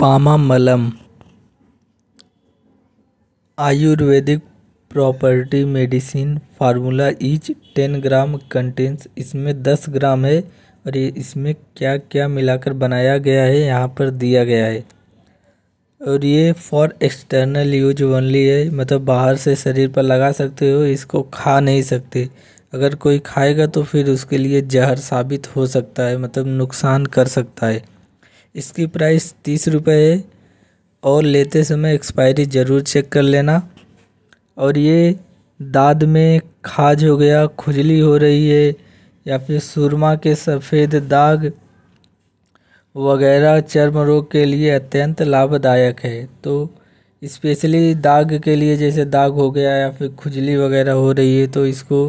पामा मलम ayurvedic property medicine formula each ten gram contains इसमें दस ग्राम है और ये इसमें क्या क्या मिलाकर बनाया गया है यहाँ पर दिया गया है और ये फॉर एक्सटर्नल यूज ओनली है मतलब बाहर से शरीर पर लगा सकते हो इसको खा नहीं सकते अगर कोई खाएगा तो फिर उसके लिए जहर साबित हो सकता है मतलब नुकसान कर सकता है इसकी प्राइस तीस रुपये है और लेते समय एक्सपायरी ज़रूर चेक कर लेना और ये दाद में खाज हो गया खुजली हो रही है या फिर सुरमा के सफ़ेद दाग वगैरह चर्म रोग के लिए अत्यंत लाभदायक है तो स्पेशली दाग के लिए जैसे दाग हो गया या फिर खुजली वगैरह हो रही है तो इसको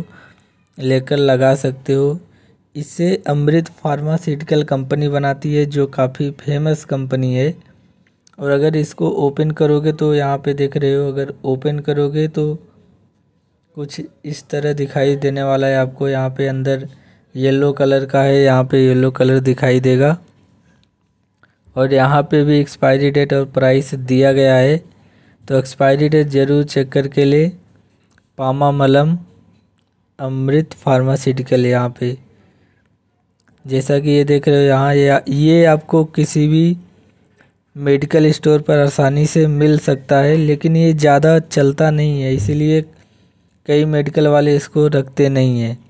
लेकर लगा सकते हो इसे अमृत फार्मास्यूटिकल कंपनी बनाती है जो काफ़ी फेमस कंपनी है और अगर इसको ओपन करोगे तो यहाँ पे देख रहे हो अगर ओपन करोगे तो कुछ इस तरह दिखाई देने वाला है आपको यहाँ पे अंदर येलो कलर का है यहाँ पे येलो कलर दिखाई देगा और यहाँ पे भी एक्सपायरी डेट और प्राइस दिया गया है तो एक्सपायरी डेट ज़रूर चेक करके ले पामा मलम अमृत फार्मास्यूटिकल यहाँ पे जैसा कि ये देख रहे हो यहाँ ये ये आपको किसी भी मेडिकल स्टोर पर आसानी से मिल सकता है लेकिन ये ज़्यादा चलता नहीं है इसीलिए कई मेडिकल वाले इसको रखते नहीं हैं